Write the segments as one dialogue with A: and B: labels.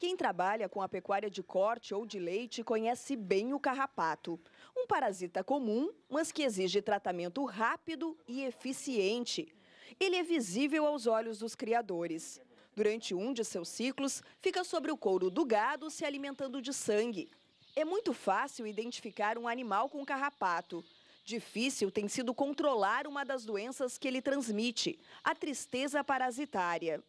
A: Quem trabalha com a pecuária de corte ou de leite conhece bem o carrapato. Um parasita comum, mas que exige tratamento rápido e eficiente. Ele é visível aos olhos dos criadores. Durante um de seus ciclos, fica sobre o couro do gado se alimentando de sangue. É muito fácil identificar um animal com carrapato. Difícil tem sido controlar uma das doenças que ele transmite, a tristeza parasitária.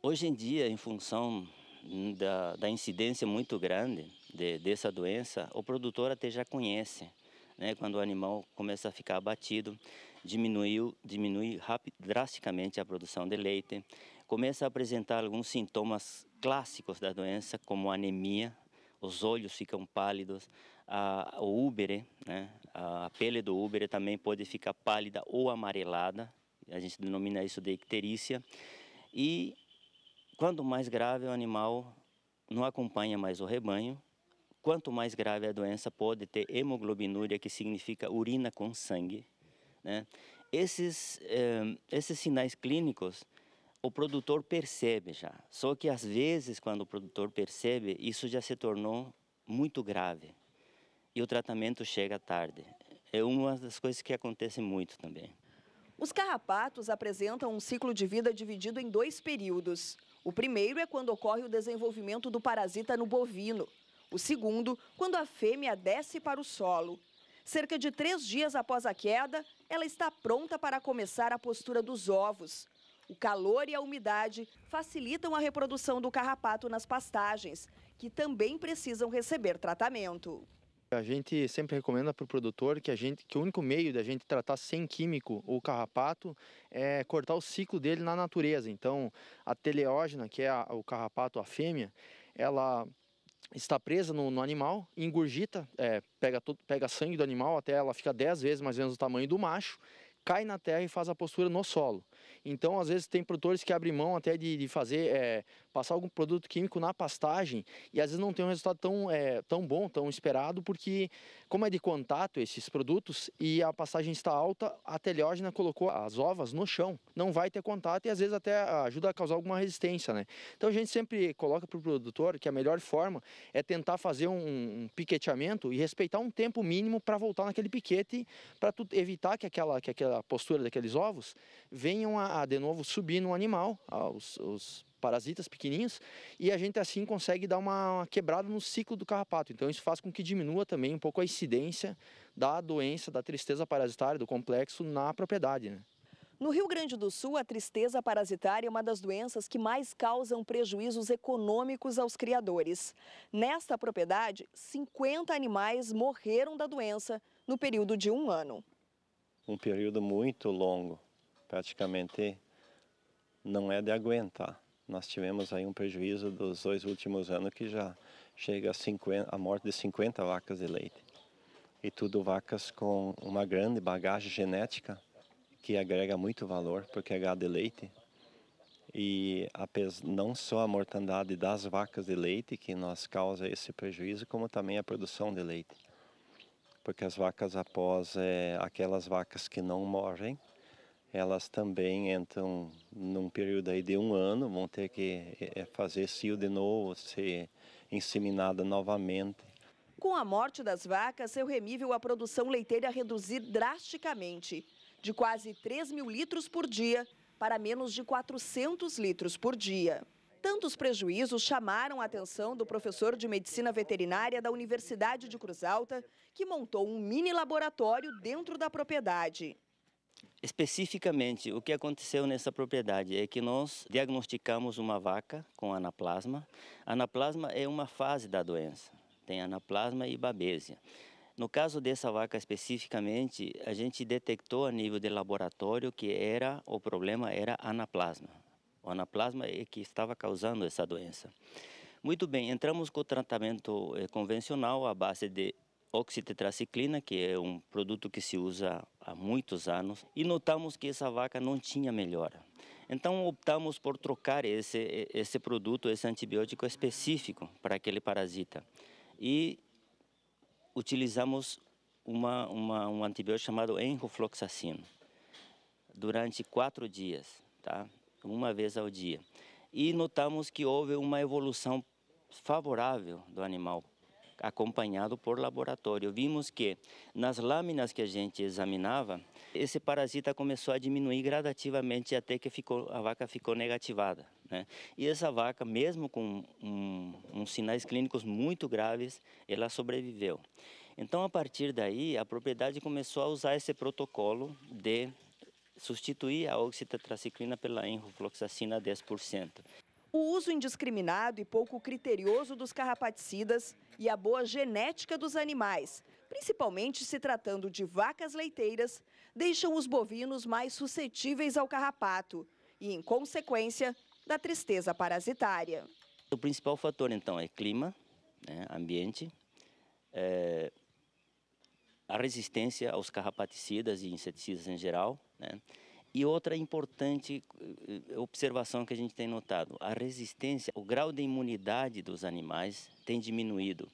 B: Hoje em dia, em função Hum, da, da incidência muito grande de, dessa doença, o produtor até já conhece. Né, quando o animal começa a ficar abatido, diminuiu, diminui drasticamente a produção de leite, começa a apresentar alguns sintomas clássicos da doença, como anemia, os olhos ficam pálidos, a, o úbere, né, a pele do úbere também pode ficar pálida ou amarelada, a gente denomina isso de icterícia, e Quanto mais grave o animal não acompanha mais o rebanho, quanto mais grave a doença pode ter hemoglobinúria, que significa urina com sangue. Né? Esses, eh, esses sinais clínicos o produtor percebe já. Só que às vezes, quando o produtor percebe, isso já se tornou muito grave e o tratamento chega tarde. É uma das coisas que acontece muito também.
A: Os carrapatos apresentam um ciclo de vida dividido em dois períodos. O primeiro é quando ocorre o desenvolvimento do parasita no bovino. O segundo, quando a fêmea desce para o solo. Cerca de três dias após a queda, ela está pronta para começar a postura dos ovos. O calor e a umidade facilitam a reprodução do carrapato nas pastagens, que também precisam receber tratamento
C: a gente sempre recomenda para o produtor que a gente que o único meio da gente tratar sem químico o carrapato é cortar o ciclo dele na natureza. Então, a teleógena, que é a, o carrapato, a fêmea, ela está presa no, no animal, engurgita, é, pega, todo, pega sangue do animal até ela fica 10 vezes mais ou menos o tamanho do macho cai na terra e faz a postura no solo. Então, às vezes, tem produtores que abrem mão até de, de fazer, é, passar algum produto químico na pastagem e às vezes não tem um resultado tão, é, tão bom, tão esperado, porque como é de contato esses produtos e a pastagem está alta, a telhógena colocou as ovas no chão. Não vai ter contato e às vezes até ajuda a causar alguma resistência, né? Então, a gente sempre coloca para o produtor que a melhor forma é tentar fazer um, um piqueteamento e respeitar um tempo mínimo para voltar naquele piquete, para evitar que aquela, que aquela postura daqueles ovos, venham a, a de novo subir no animal, aos, os parasitas pequenininhos, e a gente assim consegue dar uma, uma quebrada no ciclo do carrapato. Então isso faz com que diminua também um pouco a incidência da doença, da tristeza parasitária, do complexo na propriedade. Né? No Rio
A: Grande do Sul, a tristeza parasitária é uma das doenças que mais causam prejuízos econômicos aos criadores. Nesta propriedade, 50 animais morreram da doença no período de um ano
B: um período muito longo, praticamente não é de aguentar. Nós tivemos aí um prejuízo dos dois últimos anos que já chega a, 50, a morte de 50 vacas de leite. E tudo vacas com uma grande bagagem genética que agrega muito valor, porque é gado de leite. E não só a mortandade das vacas de leite que nos causa esse prejuízo, como também a produção de leite porque as vacas após é, aquelas vacas que não morrem, elas também entram num período aí de um ano, vão ter que eh, fazer cio de novo, ser inseminada novamente.
A: Com a morte das vacas, seu remível a produção leiteira reduzir drasticamente, de quase 3 mil litros por dia para menos de 400 litros por dia. Tantos prejuízos chamaram a atenção do professor de medicina veterinária da Universidade de Cruz Alta, que montou um mini laboratório dentro da propriedade.
B: Especificamente, o que aconteceu nessa propriedade é que nós diagnosticamos uma vaca com anaplasma. Anaplasma é uma fase da doença, tem anaplasma e babésia. No caso dessa vaca especificamente, a gente detectou a nível de laboratório que era o problema era anaplasma o anaplasma é que estava causando essa doença. Muito bem, entramos com o tratamento eh, convencional à base de oxitetraciclina, que é um produto que se usa há muitos anos, e notamos que essa vaca não tinha melhora. Então optamos por trocar esse, esse produto, esse antibiótico específico para aquele parasita. E utilizamos uma, uma, um antibiótico chamado enrofloxacino durante quatro dias. Tá? uma vez ao dia. E notamos que houve uma evolução favorável do animal, acompanhado por laboratório. Vimos que nas lâminas que a gente examinava, esse parasita começou a diminuir gradativamente até que ficou, a vaca ficou negativada. Né? E essa vaca, mesmo com um, sinais clínicos muito graves, ela sobreviveu. Então, a partir daí, a propriedade começou a usar esse protocolo de substituir a oxitetraciclina pela enrofloxacina 10%.
A: O uso indiscriminado e pouco criterioso dos carrapaticidas e a boa genética dos animais, principalmente se tratando de vacas leiteiras, deixam os bovinos mais suscetíveis ao carrapato e, em consequência, da tristeza parasitária.
B: O principal fator, então, é clima, né, ambiente, é, a resistência aos carrapaticidas e inseticidas em geral, né? E outra importante eh, observação que a gente tem notado, a resistência, o grau de imunidade dos animais tem diminuído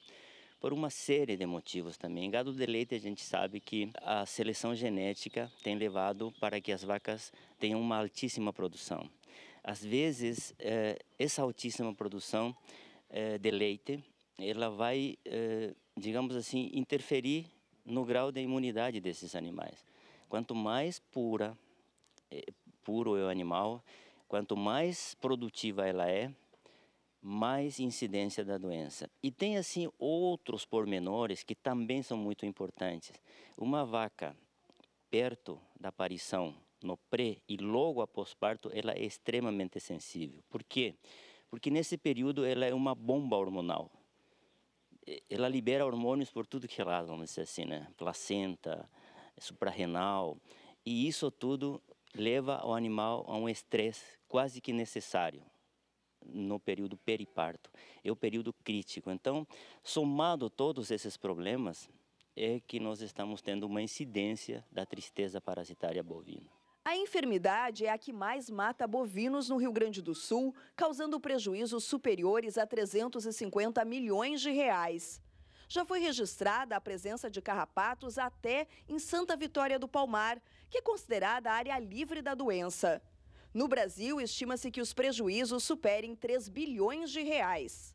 B: por uma série de motivos também. Gado de leite, a gente sabe que a seleção genética tem levado para que as vacas tenham uma altíssima produção. Às vezes, eh, essa altíssima produção eh, de leite, ela vai, digamos assim, interferir no grau de imunidade desses animais. Quanto mais pura, eh, puro é o animal, quanto mais produtiva ela é, mais incidência da doença. E tem assim outros pormenores que também são muito importantes. Uma vaca perto da aparição, no pré e logo após parto, ela é extremamente sensível. Por quê? Porque nesse período ela é uma bomba hormonal ela libera hormônios por tudo que é lado, vamos dizer assim, né? Placenta, é, suprarrenal, e isso tudo leva o animal a um estresse quase que necessário no período periparto, é o período crítico. Então, somado todos esses problemas, é que nós estamos tendo uma incidência da tristeza parasitária bovina.
A: A enfermidade é a que mais mata bovinos no Rio Grande do Sul, causando prejuízos superiores a 350 milhões de reais. Já foi registrada a presença de carrapatos até em Santa Vitória do Palmar, que é considerada área livre da doença. No Brasil, estima-se que os prejuízos superem 3 bilhões de reais.